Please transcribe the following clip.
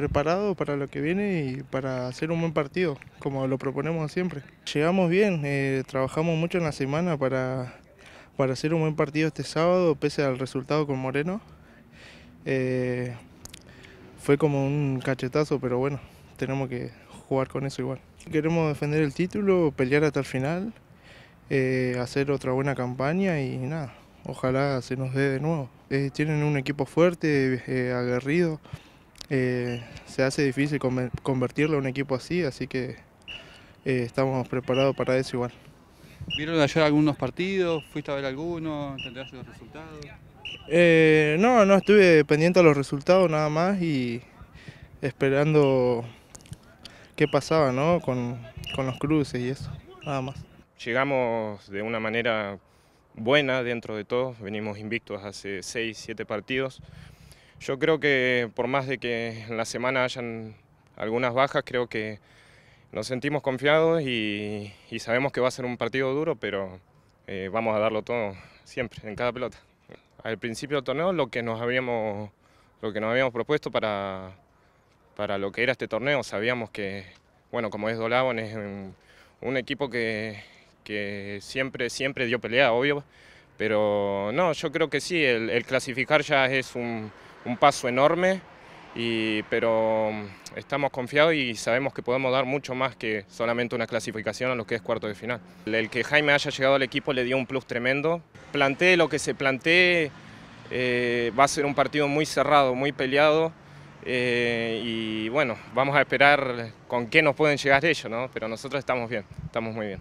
preparado para lo que viene y para hacer un buen partido, como lo proponemos siempre. Llegamos bien, eh, trabajamos mucho en la semana para, para hacer un buen partido este sábado, pese al resultado con Moreno. Eh, fue como un cachetazo, pero bueno, tenemos que jugar con eso igual. Queremos defender el título, pelear hasta el final, eh, hacer otra buena campaña y nada, ojalá se nos dé de nuevo. tienen un equipo fuerte, aguerrido. Eh, se hace difícil convertirlo en un equipo así, así que eh, estamos preparados para eso igual. ¿Vieron ayer algunos partidos? ¿Fuiste a ver algunos? ¿Te los resultados? Eh, no, no, estuve pendiente a los resultados nada más y esperando qué pasaba con, con los cruces y eso, nada más. Llegamos de una manera buena dentro de todo, venimos invictos hace 6, 7 partidos. Yo creo que por más de que en la semana hayan algunas bajas, creo que nos sentimos confiados y, sabemos que va a ser un partido duro, pero eh, vamos a darlo todo siempre, en cada pelota. Al principio del torneo lo que nos habíamos, lo que nos habíamos propuesto para, para lo que era este torneo, sabíamos que, bueno, como es Dolabon, es un, equipo que, que, siempre, siempre dio pelea, obvio, pero no, yo creo que sí, el clasificar ya es un un paso enorme, pero mm, estamos confiados y sabemos que podemos dar mucho más que solamente una clasificación a lo que es cuarto de final. El que Jaime haya llegado al equipo le dio un plus tremendo. Planté lo que se plantee, eh, va a ser un partido muy cerrado, muy peleado. Eh, y bueno, vamos a esperar con qué nos pueden llegar ellos, ¿no? pero nosotros estamos bien, estamos muy bien.